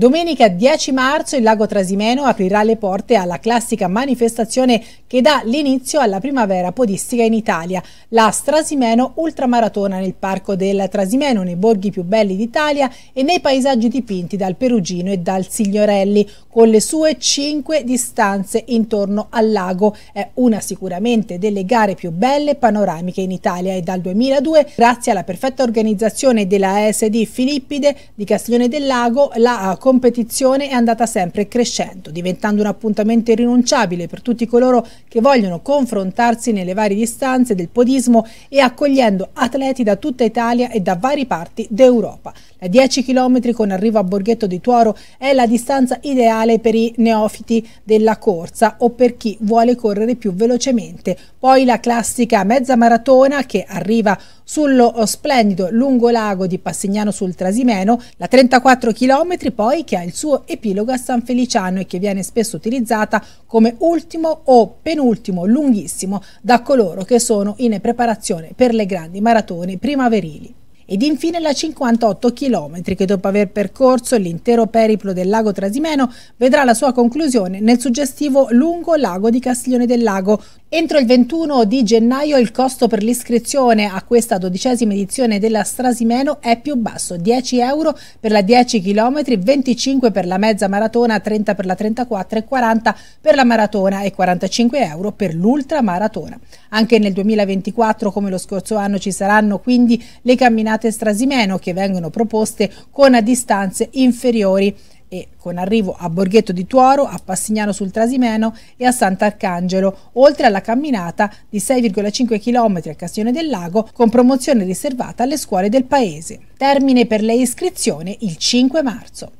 Domenica 10 marzo il lago Trasimeno aprirà le porte alla classica manifestazione che dà l'inizio alla primavera podistica in Italia, la Strasimeno Ultramaratona nel Parco del Trasimeno, nei borghi più belli d'Italia e nei paesaggi dipinti dal Perugino e dal Signorelli, con le sue cinque distanze intorno al lago. È una sicuramente delle gare più belle panoramiche in Italia e dal 2002, grazie alla perfetta organizzazione della ASD Filippide di Castiglione del Lago, la Commissione competizione è andata sempre crescendo, diventando un appuntamento irrinunciabile per tutti coloro che vogliono confrontarsi nelle varie distanze del podismo e accogliendo atleti da tutta Italia e da varie parti d'Europa. La 10 km con arrivo a Borghetto di Tuoro è la distanza ideale per i neofiti della corsa o per chi vuole correre più velocemente. Poi la classica mezza maratona che arriva sullo splendido lungo lago di Passignano sul Trasimeno, la 34 km poi Taddei che ha il suo epilogo a San Feliciano e che viene spesso utilizzata come ultimo o penultimo lunghissimo da coloro che sono in preparazione per le grandi maratone primaverili ed infine la 58 km che dopo aver percorso l'intero periplo del lago Trasimeno vedrà la sua conclusione nel suggestivo lungo lago di Castiglione del Lago. Entro il 21 di gennaio il costo per l'iscrizione a questa dodicesima edizione della Strasimeno è più basso, 10 euro per la 10 km, 25 per la mezza maratona, 30 per la 34 e 40 per la maratona e 45 euro per l'ultra maratona. Anche nel 2024 come lo scorso anno ci saranno quindi le camminate candidate Strasimeno che vengono proposte con distanze inferiori e con arrivo a Borghetto di Tuoro, a Passignano sul Trasimeno e a Sant'Arcangelo, oltre alla camminata di 6,5 km a Castione del Lago con promozione riservata alle scuole del paese. Termine per le iscrizioni il 5 marzo.